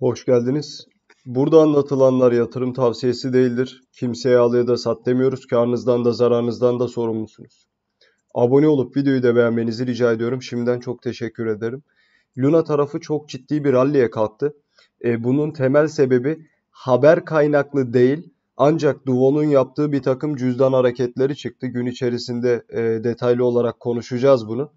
Hoş geldiniz. Burada anlatılanlar yatırım tavsiyesi değildir. Kimseye al ya da sat demiyoruz. Karnınızdan da zararınızdan da sorumlusunuz. Abone olup videoyu da beğenmenizi rica ediyorum. Şimdiden çok teşekkür ederim. Luna tarafı çok ciddi bir rallye kalktı. E, bunun temel sebebi haber kaynaklı değil ancak Duvon'un yaptığı bir takım cüzdan hareketleri çıktı. Gün içerisinde e, detaylı olarak konuşacağız bunu.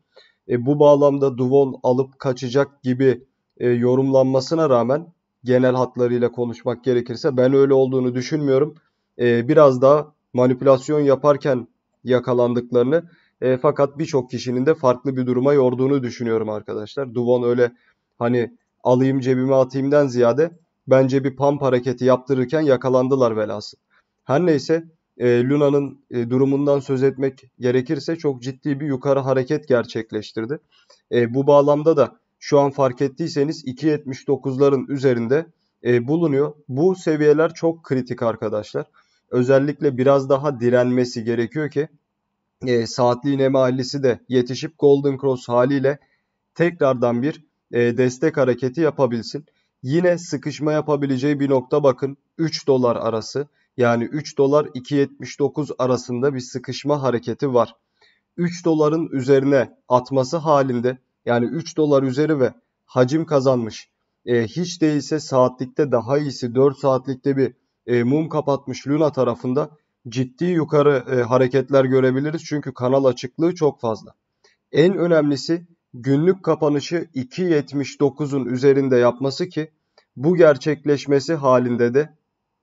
E, bu bağlamda Duvon alıp kaçacak gibi e, yorumlanmasına rağmen genel hatlarıyla konuşmak gerekirse ben öyle olduğunu düşünmüyorum. E, biraz daha manipülasyon yaparken yakalandıklarını e, fakat birçok kişinin de farklı bir duruma yorduğunu düşünüyorum arkadaşlar. Duvon öyle hani alayım cebime atayımdan ziyade bence bir pump hareketi yaptırırken yakalandılar velası. Her neyse e, Luna'nın e, durumundan söz etmek gerekirse çok ciddi bir yukarı hareket gerçekleştirdi. E, bu bağlamda da şu an fark ettiyseniz 2.79'ların üzerinde e, bulunuyor. Bu seviyeler çok kritik arkadaşlar. Özellikle biraz daha direnmesi gerekiyor ki e, saatli iğne mahallesi de yetişip Golden Cross haliyle tekrardan bir e, destek hareketi yapabilsin. Yine sıkışma yapabileceği bir nokta bakın 3 dolar arası yani 3 dolar 2.79 arasında bir sıkışma hareketi var. 3 doların üzerine atması halinde yani 3 dolar üzeri ve hacim kazanmış e, hiç değilse saatlikte daha iyisi 4 saatlikte bir e, mum kapatmış Luna tarafında ciddi yukarı e, hareketler görebiliriz. Çünkü kanal açıklığı çok fazla. En önemlisi günlük kapanışı 2.79'un üzerinde yapması ki bu gerçekleşmesi halinde de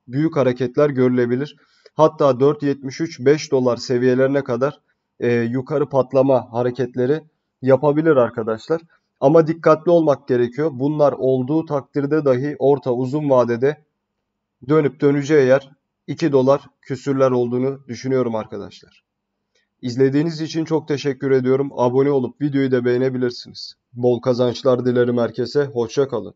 büyük hareketler görülebilir. Hatta 4.73-5 dolar seviyelerine kadar e, yukarı patlama hareketleri yapabilir arkadaşlar. Ama dikkatli olmak gerekiyor. Bunlar olduğu takdirde dahi orta uzun vadede dönüp döneceği yer 2 dolar küsürler olduğunu düşünüyorum arkadaşlar. İzlediğiniz için çok teşekkür ediyorum. Abone olup videoyu da beğenebilirsiniz. Bol kazançlar dilerim herkese. Hoşça kalın.